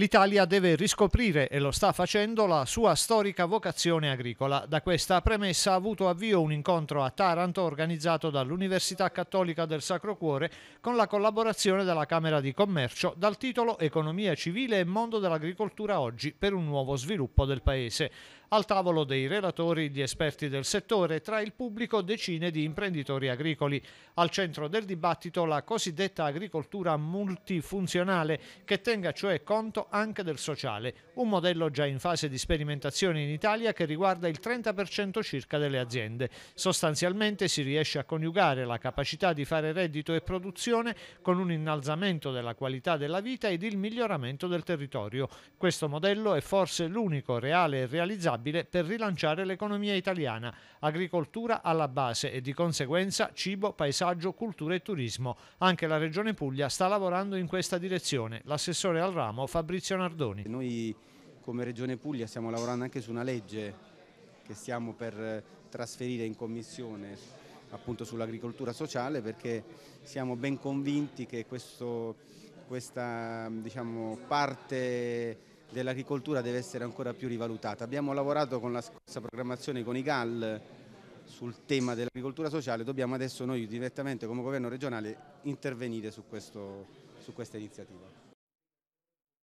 L'Italia deve riscoprire, e lo sta facendo, la sua storica vocazione agricola. Da questa premessa ha avuto avvio un incontro a Taranto organizzato dall'Università Cattolica del Sacro Cuore con la collaborazione della Camera di Commercio dal titolo Economia civile e mondo dell'agricoltura oggi per un nuovo sviluppo del Paese. Al tavolo dei relatori, gli esperti del settore, tra il pubblico decine di imprenditori agricoli. Al centro del dibattito la cosiddetta agricoltura multifunzionale che tenga cioè conto anche del sociale, un modello già in fase di sperimentazione in Italia che riguarda il 30% circa delle aziende. Sostanzialmente si riesce a coniugare la capacità di fare reddito e produzione con un innalzamento della qualità della vita ed il miglioramento del territorio. Questo modello è forse l'unico reale e realizzabile per rilanciare l'economia italiana, agricoltura alla base e di conseguenza cibo, paesaggio, cultura e turismo. Anche la Regione Puglia sta lavorando in questa direzione. L'assessore al ramo Fabrizio Fabrizio Nardoni. Noi come Regione Puglia stiamo lavorando anche su una legge che stiamo per eh, trasferire in commissione appunto sull'agricoltura sociale perché siamo ben convinti che questo, questa diciamo, parte dell'agricoltura deve essere ancora più rivalutata. Abbiamo lavorato con la scorsa programmazione con i GAL sul tema dell'agricoltura sociale, dobbiamo adesso noi direttamente come governo regionale intervenire su, questo, su questa iniziativa.